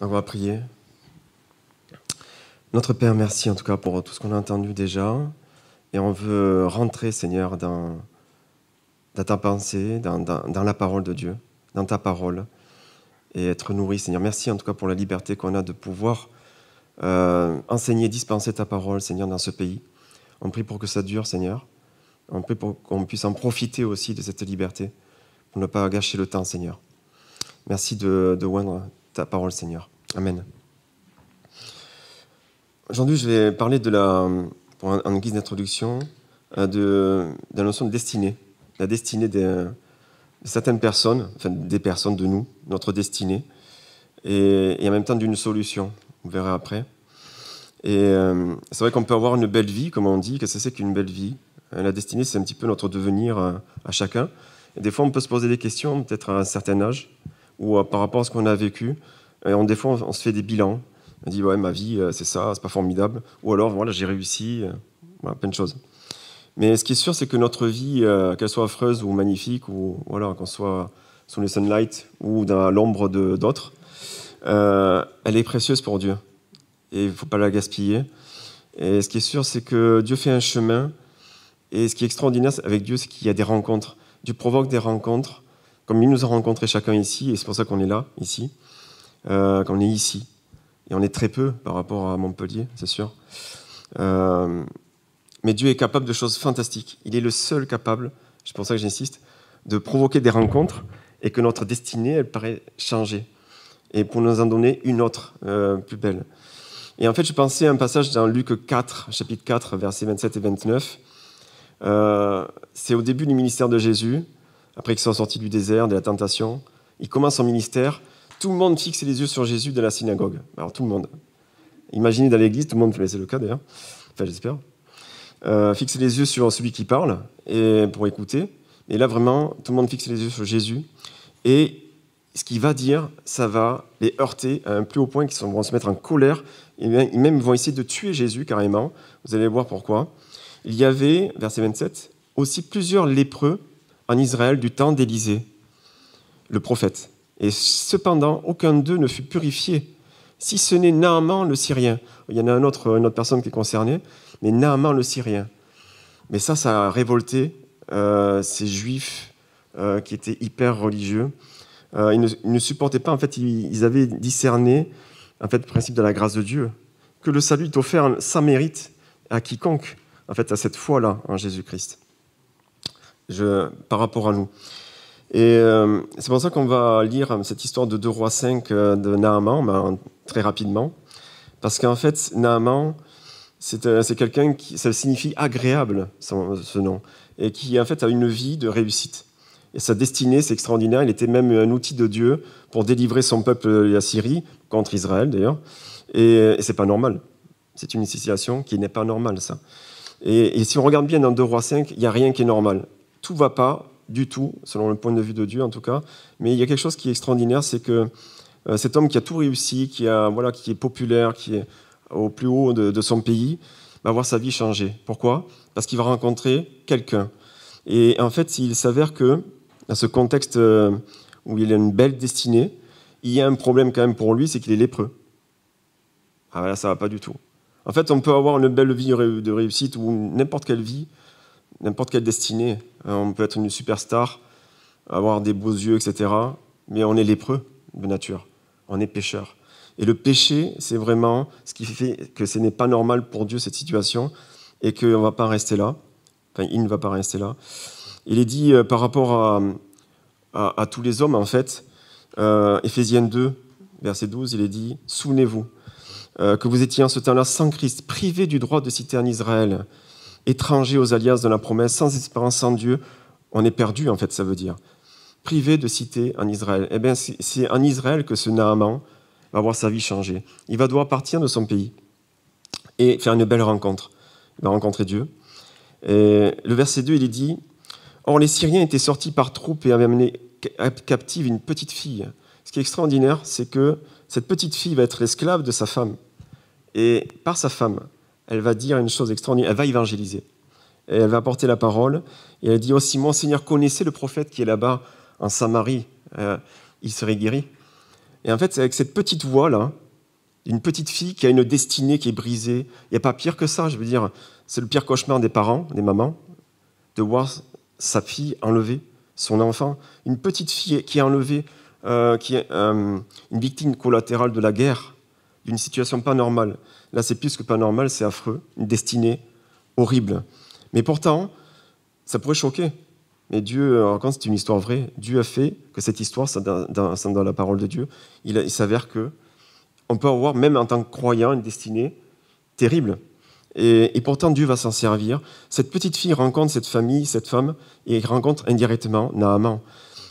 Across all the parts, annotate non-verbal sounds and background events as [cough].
on va prier. Notre Père, merci en tout cas pour tout ce qu'on a entendu déjà. Et on veut rentrer, Seigneur, dans, ta pensée, dans, la parole de Dieu, dans ta parole, et être nourri, Seigneur. Merci en tout cas pour la liberté qu'on a de pouvoir euh, enseigner, dispenser ta parole, Seigneur, dans ce pays. On prie pour que ça dure, Seigneur. On prie pour qu'on puisse en profiter aussi de cette liberté, pour ne pas gâcher le temps, Seigneur. Merci de, de ta parole, Seigneur. Amen. Aujourd'hui, je vais parler de la, en guise d'introduction, euh, de, la notion de destinée, la destinée de certaines personnes, enfin des personnes, de nous, notre destinée, et, en même temps d'une solution. Vous verrez après. Et euh, c'est vrai qu'on peut avoir une belle vie, comme on dit, qu'est-ce que c'est qu'une belle vie euh, La destinée, c'est un petit peu notre devenir à, à chacun. Et des fois, on peut se poser des questions, peut-être à un certain âge ou euh, par rapport à ce qu'on a vécu. Et on, des fois, on, se fait des bilans. On dit, ouais, ma vie, euh, c'est ça, c'est pas formidable. Ou alors, voilà, j'ai réussi. Euh, plein de choses. Mais ce qui est sûr, c'est que notre vie, qu'elle soit affreuse ou magnifique, ou voilà, qu'on soit sous les sunlight ou dans l'ombre d'autres, elle est précieuse pour Dieu. Et il ne faut pas la gaspiller. Et ce qui est sûr, c'est que Dieu fait un chemin. Et ce qui est extraordinaire avec Dieu, c'est qu'il y a des rencontres. Dieu provoque des rencontres comme il nous a rencontrés chacun ici, et c'est pour ça qu'on est là, ici, euh, qu'on est ici. Et on est très peu par rapport à Montpellier, c'est sûr. Euh, mais Dieu est capable de choses fantastiques. Il est le seul capable, c'est pour ça que j'insiste, de provoquer des rencontres et que notre destinée, elle paraît changer. Et pour nous en donner une autre, euh, plus belle. Et en fait, je pensais à un passage dans Luc 4, chapitre 4, versets 27 et 29. c'est au début du ministère de Jésus après qu'ils sont sortis du désert, de la tentation. ils commencent son ministère. Tout le monde fixe les yeux sur Jésus de la synagogue. Alors tout le monde. Imaginez dans l'église, tout le monde, c'est le cas d'ailleurs, enfin j'espère, euh, les yeux sur celui qui parle et pour écouter. Et là vraiment, tout le monde fixe les yeux sur Jésus. Et ce qu'il va dire, ça va les heurter à un plus haut point qu'ils vont se mettre en colère. Et même vont essayer de tuer Jésus carrément. Vous allez voir pourquoi. Il y avait, verset 27, aussi plusieurs lépreux en Israël du temps d'Élisée, le prophète. Et cependant, aucun d'eux ne fut purifié, si ce n'est Naaman le Syrien. Il y en a un autre, une autre personne qui est concernée, mais Naaman le Syrien. Mais ça, ça a révolté euh, ces juifs euh, qui étaient hyper religieux. Euh, ils, ne, supportaient pas, en fait, ils, avaient discerné en fait, le principe de la grâce de Dieu, que le salut est offert sans mérite à quiconque, en fait, à cette foi-là en Jésus-Christ par rapport à nous. Et euh, c'est pour ça qu'on va lire hein, cette histoire de 2 rois 5 euh, de Naaman ben, très rapidement. Parce qu'en fait, Naaman, c'est euh, quelqu'un qui, ça signifie agréable, ce nom, et qui en fait a une vie de réussite. Et sa destinée, c'est extraordinaire. Il était même un outil de Dieu pour délivrer son peuple, la Syrie, contre Israël d'ailleurs. Et, c'est pas normal. C'est une situation qui n'est pas normale, ça. Et, si on regarde bien dans 2 Rois 5, il n'y a rien qui est normal tout va pas du tout, selon le point de vue de Dieu en tout cas. Mais il y a quelque chose qui est extraordinaire, c'est que euh, cet homme qui a tout réussi, qui, a, voilà, qui est populaire, qui est au plus haut de, son pays, va voir sa vie changer. Pourquoi Parce qu'il va rencontrer quelqu'un. Et en fait, s'il s'avère que, dans ce contexte euh, où il a une belle destinée, il y a un problème quand même pour lui, c'est qu'il est lépreux. Ah là, ça va pas du tout. En fait, on peut avoir une belle vie de réussite ou n'importe quelle vie, n'importe quelle destinée, euh, on peut être une superstar, avoir des beaux yeux, etc. Mais on est lépreux de nature, on est pécheur. Et le péché, c'est vraiment ce qui fait que ce n'est pas normal pour Dieu cette situation et qu'on ne va pas rester là. Enfin, il ne va pas rester là. Il est dit euh, par rapport à, tous les hommes, en fait, euh, Éphésiens 2, verset 12, il est dit Souvenez-vous euh, que vous étiez en ce temps-là sans Christ, privé du droit de citer en Israël étranger aux alliances de la promesse, sans espérance, sans Dieu, on est perdu, en fait, ça veut dire. Privé de cité en Israël. Eh bien, c'est en Israël que ce Naaman va voir sa vie changer. Il va devoir partir de son pays et faire une belle rencontre. Il va rencontrer Dieu. Et le verset 2, il est dit Or, les Syriens étaient sortis par troupes et avaient amené captive une petite fille. Ce qui est extraordinaire, c'est que cette petite fille va être l'esclave de sa femme. Et par sa femme, elle va dire une chose extraordinaire, elle va évangéliser. elle va apporter la parole. Et elle dit aussi, mon Seigneur, connaissez le prophète qui est là-bas en Samarie, euh, il serait guéri. Et en fait, c'est avec cette petite voix-là, une petite fille qui a une destinée qui est brisée. Il n'y a pas pire que ça, je veux dire. C'est le pire cauchemar des parents, des mamans, de voir sa fille enlevée, son enfant. Une petite fille qui est enlevée, euh, qui est euh, une victime collatérale de la guerre, une situation pas normale. Là, c'est plus que pas normal, c'est affreux, une destinée horrible. Mais pourtant, ça pourrait choquer. Mais Dieu, quand euh, c'est une histoire vraie, Dieu a fait que cette histoire, ça dans, la parole de Dieu, il, s'avère que on peut avoir, même en tant que croyant, une destinée terrible. Et, pourtant, Dieu va s'en servir. Cette petite fille rencontre cette famille, cette femme, et rencontre indirectement Naaman.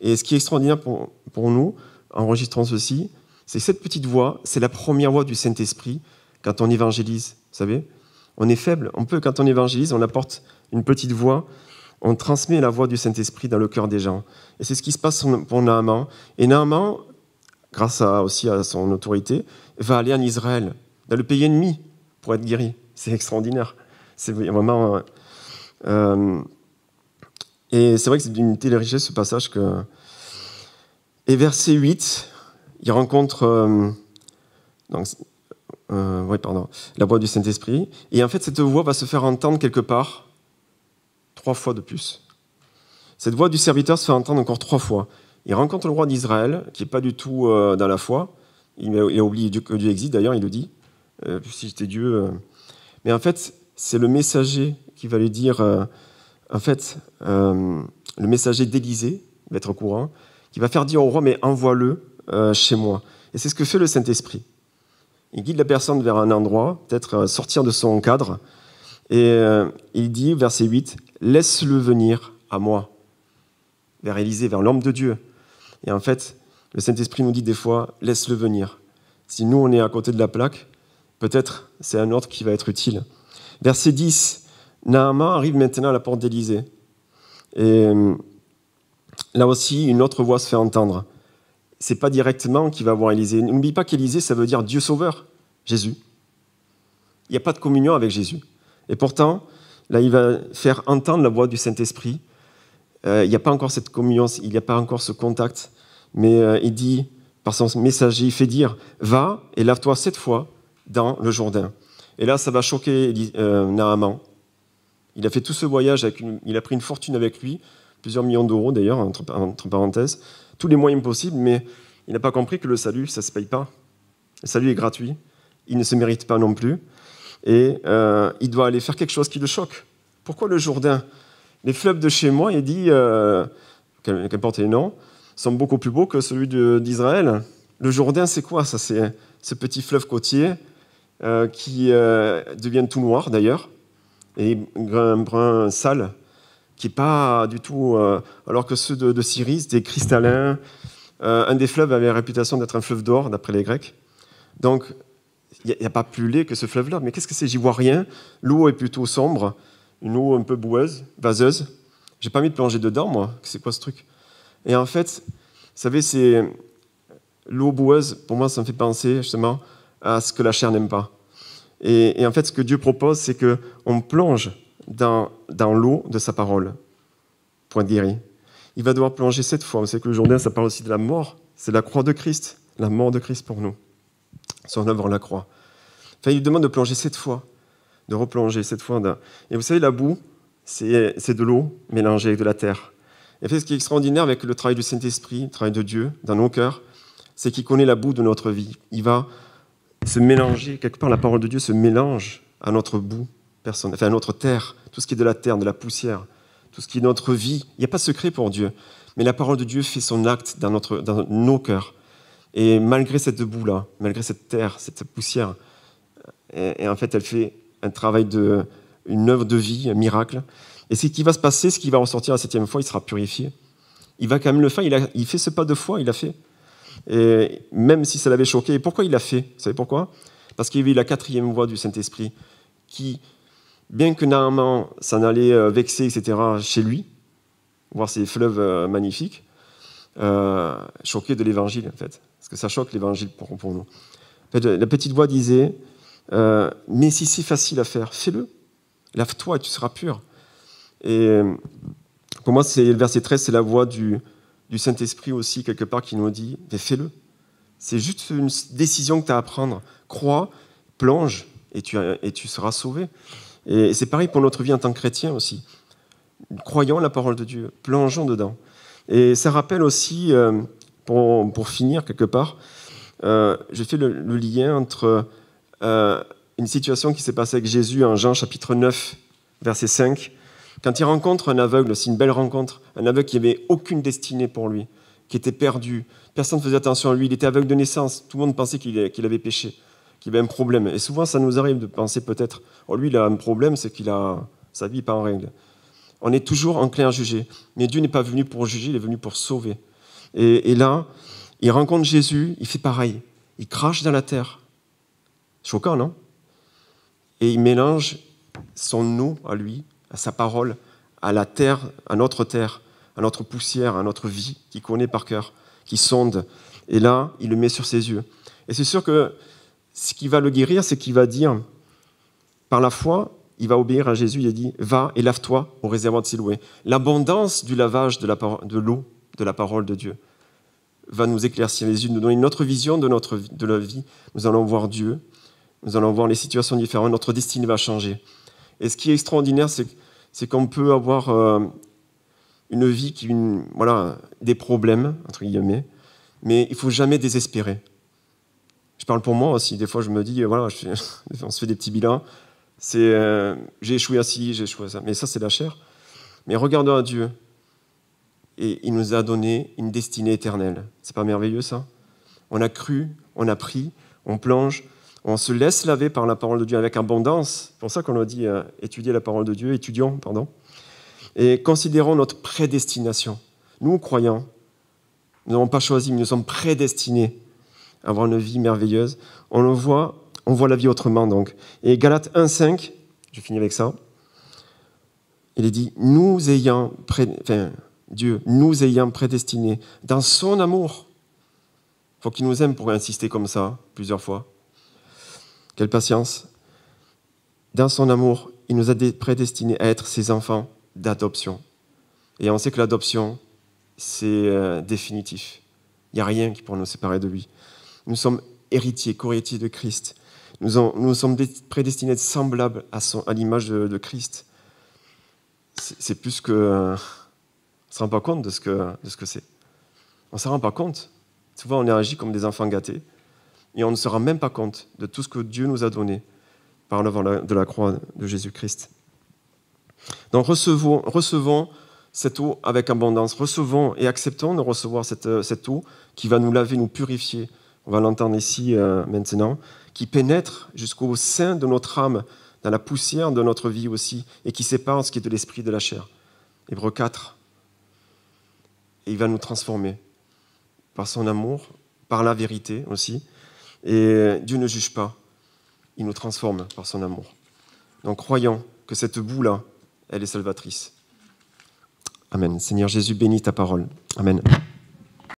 Et ce qui est extraordinaire pour, pour nous, enregistrons ceci, c'est cette petite voix, c'est la première voix du Saint-Esprit quand on évangélise, vous savez On est faible, on peut, quand on évangélise, on apporte une petite voix, on transmet la voix du Saint-Esprit dans le cœur des gens. Et c'est ce qui se passe pour Naaman. Et Naaman, grâce aussi à son autorité, va aller en Israël, dans le pays ennemi, pour être guéri. C'est extraordinaire. C'est vraiment. Euh, et c'est vrai que c'est d'une telle richesse ce passage que. Et verset 8, il rencontre euh, donc, euh, la voix du Saint-Esprit. Et en fait, cette voix va se faire entendre quelque part trois fois de plus. Cette voix du serviteur se fait entendre encore trois fois. Il rencontre le roi d'Israël, qui n'est pas du tout euh, dans la foi. Il, a oublié du, Dieu existe d'ailleurs, il le dit. si j'étais Dieu. Mais en fait, c'est le messager qui va lui dire. en fait, le messager d'Élysée, va au courant, qui va faire dire au roi Mais envoie-le euh, chez moi. Et c'est ce que fait le Saint-Esprit. Il guide la personne vers un endroit, peut-être euh, sortir de son cadre. Et euh, il dit, verset 8, laisse-le venir à moi, vers Élisée, vers l'homme de Dieu. Et en fait, le Saint-Esprit nous dit des fois, laisse-le venir. Si nous, on est à côté de la plaque, peut-être c'est un autre qui va être utile. Verset 10, Naaman arrive maintenant à la porte d'Élysée. Et là aussi, une autre voix se fait entendre c'est pas directement qu'il va voir Élisée. N'oublie pas qu'Élisée, ça veut dire Dieu sauveur, Jésus. Il n'y a pas de communion avec Jésus. Et pourtant, là, il va faire entendre la voix du Saint-Esprit. Euh, il n'y a pas encore cette communion, il n'y a pas encore ce contact. Mais euh, il dit, par son messager, il fait dire Va et lave-toi cette fois dans le Jourdain. Et là, ça va choquer euh, Naaman. Il a fait tout ce voyage, avec il a pris une fortune avec lui plusieurs millions d'euros d'ailleurs, entre, parenthèses, tous les moyens possibles, mais il n'a pas compris que le salut, ça ne se paye pas. Le salut est gratuit, il ne se mérite pas non plus, et euh, il doit aller faire quelque chose qui le choque. Pourquoi le Jourdain Les fleuves de chez moi, il dit, euh, qu'importe les noms, sont beaucoup plus beaux que celui d'Israël. Le Jourdain, c'est quoi ça C'est ce petit fleuve côtier euh, qui devient tout noir d'ailleurs, et brun, brun sale, qui est pas du tout. Euh, alors que ceux de, de Syrie, c'était cristallin. Euh, un des fleuves avait la réputation d'être un fleuve d'or, d'après les Grecs. Donc, il n'y a, pas plus laid que ce fleuve-là. Mais qu'est-ce que c'est J'y vois rien. L'eau est plutôt sombre, une eau un peu boueuse, vaseuse. J'ai pas mis de plonger dedans, moi. C'est quoi ce truc Et en fait, vous savez, c'est l'eau boueuse. Pour moi, ça me fait penser justement à ce que la chair n'aime pas. Et, et en fait, ce que Dieu propose, c'est que on plonge dans, l'eau de sa parole Point guéri. Il va devoir plonger cette fois. Vous savez que le Jourdain, ça parle aussi de la mort. C'est la croix de Christ, la mort de Christ pour nous. Son œuvre la croix. Enfin, il lui demande de plonger cette fois, de replonger cette fois. Et vous savez, la boue, c'est de l'eau mélangée avec de la terre. Et fait, ce qui est extraordinaire avec le travail du Saint-Esprit, le travail de Dieu dans nos cœurs, c'est qu'il connaît la boue de notre vie. Il va se mélanger, quelque part la parole de Dieu se mélange à notre boue enfin notre terre, tout ce qui est de la terre, de la poussière, tout ce qui est notre vie. Il n'y a pas secret pour Dieu, mais la parole de Dieu fait son acte dans, notre, dans nos cœurs. Et malgré cette boue-là, malgré cette terre, cette poussière, et, en fait, elle fait un travail de, une œuvre de vie, un miracle. Et ce qui va se passer, ce qui va ressortir la septième fois, il sera purifié. Il va quand même le faire. Il, a, il fait ce pas de foi, il l'a fait. Et même si ça l'avait choqué. Et pourquoi il l'a fait Vous savez pourquoi Parce qu'il y avait la quatrième voix du Saint-Esprit qui bien que Naaman s'en allait euh, vexer, etc., chez lui, voir ces fleuves euh, magnifiques, euh, choqué de l'évangile, en fait. Parce que ça choque l'évangile pour, pour nous. la petite voix disait euh, Mais si c'est facile à faire, fais-le. Lave-toi et tu seras pur. Et pour moi, c'est le verset 13, c'est la voix du, du Saint-Esprit aussi, quelque part, qui nous dit Mais fais-le. C'est juste une décision que tu as à prendre. Crois, plonge, et tu, et tu seras sauvé. Et c'est pareil pour notre vie en tant que chrétien aussi. Croyons la parole de Dieu, plongeons dedans. Et ça rappelle aussi, euh, pour, finir quelque part, euh, j'ai fait le, lien entre euh, une situation qui s'est passée avec Jésus en Jean chapitre 9, verset 5, quand il rencontre un aveugle, c'est une belle rencontre, un aveugle qui n'avait aucune destinée pour lui, qui était perdu, personne ne faisait attention à lui, il était aveugle de naissance, tout le monde pensait qu'il avait péché. Qui a un problème. Et souvent, ça nous arrive de penser peut-être, oh, lui, il a un problème, c'est qu'il a sa vie pas en règle. On est toujours enclin à juger. Mais Dieu n'est pas venu pour juger, il est venu pour sauver. Et, là, il rencontre Jésus, il fait pareil. Il crache dans la terre. Choquant, non Et il mélange son nom à lui, à sa parole, à la terre, à notre terre, à notre poussière, à notre vie, qui connaît par cœur, qui sonde. Et là, il le met sur ses yeux. Et c'est sûr que ce qui va le guérir, c'est qu'il va dire, par la foi, il va obéir à Jésus, il a dit, va et lave-toi au réservoir de Siloué. L'abondance du lavage de l'eau, de, la parole de Dieu, va nous éclaircir les yeux, nous donner une autre vision de, notre, de la vie. Nous allons voir Dieu, nous allons voir les situations différentes, notre destinée va changer. Et ce qui est extraordinaire, c'est qu'on peut avoir euh, une vie qui, une, voilà, des problèmes, entre guillemets, mais il faut jamais désespérer je parle pour moi aussi. Des fois, je me dis, euh, voilà, [laughs] on se fait des petits bilans. C'est, euh, j'ai échoué à ci, j'ai échoué à ça. Mais ça, c'est la chair. Mais regardons à Dieu. Et il nous a donné une destinée éternelle. C'est pas merveilleux, ça On a cru, on a pris, on plonge, on se laisse laver par la parole de Dieu avec abondance. C'est pour ça qu'on a dit euh, étudier la parole de Dieu, étudions, pardon. Et considérons notre prédestination. Nous, croyants, nous n'avons pas choisi, mais nous sommes prédestinés avoir une vie merveilleuse. On le voit, on voit la vie autrement donc. Et Galates 1.5, je finis avec ça, il est dit, nous ayant, enfin, Dieu, nous ayant prédestinés dans son amour, il faut qu'il nous aime pour insister comme ça plusieurs fois. Quelle patience. Dans son amour, il nous a prédestinés à être ses enfants d'adoption. Et on sait que l'adoption, c'est euh, définitif. Il n'y a rien qui pourrait nous séparer de lui. Nous sommes héritiers, co de Christ. Nous, sommes prédestinés semblables à, l'image de, Christ. C'est plus que... on ne se rend pas compte de ce que c'est. on ne se rend pas compte. Souvent, on est comme des enfants gâtés et on ne se rend même pas compte de tout ce que Dieu nous a donné par l'avant de la croix de Jésus-Christ. Donc recevons, cette eau avec abondance, recevons et acceptons de recevoir cette eau qui va nous laver, nous purifier, on va l'entendre ici euh, maintenant, qui pénètre jusqu'au sein de notre âme, dans la poussière de notre vie aussi, et qui sépare ce qui est de l'esprit de la chair. Hébreu 4. Et il va nous transformer par son amour, par la vérité aussi. Et Dieu ne juge pas, il nous transforme par son amour. Donc croyons que cette boue-là, elle est salvatrice. Amen. Seigneur Jésus, bénis ta parole. Amen.